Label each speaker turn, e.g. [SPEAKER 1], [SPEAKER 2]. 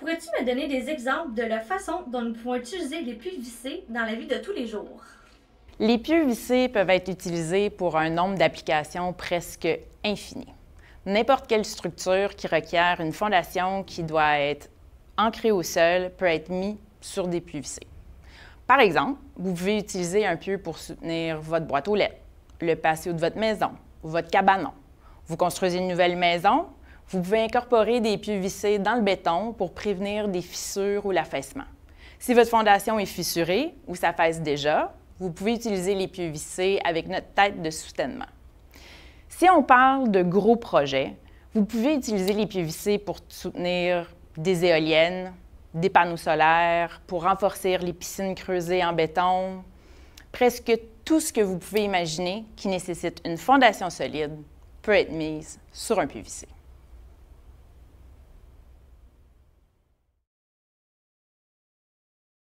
[SPEAKER 1] Pourrais-tu me donner des exemples de la façon dont nous pouvons utiliser les vissés dans la vie de tous les jours? Les pieux vissés peuvent être utilisés pour un nombre d'applications presque infini. N'importe quelle structure qui requiert une fondation qui doit être ancrée au sol peut être mise sur des pieux vissés. Par exemple, vous pouvez utiliser un pieu pour soutenir votre boîte aux lettres, le patio de votre maison votre cabanon. Vous construisez une nouvelle maison, vous pouvez incorporer des pieux vissés dans le béton pour prévenir des fissures ou l'affaissement. Si votre fondation est fissurée ou s'affaisse déjà, vous pouvez utiliser les pieux vissés avec notre tête de soutènement. Si on parle de gros projets, vous pouvez utiliser les pieux vissés pour soutenir des éoliennes, des panneaux solaires, pour renforcer les piscines creusées en béton, presque tout ce que vous pouvez imaginer qui nécessite une fondation solide peut être mise sur un vissé.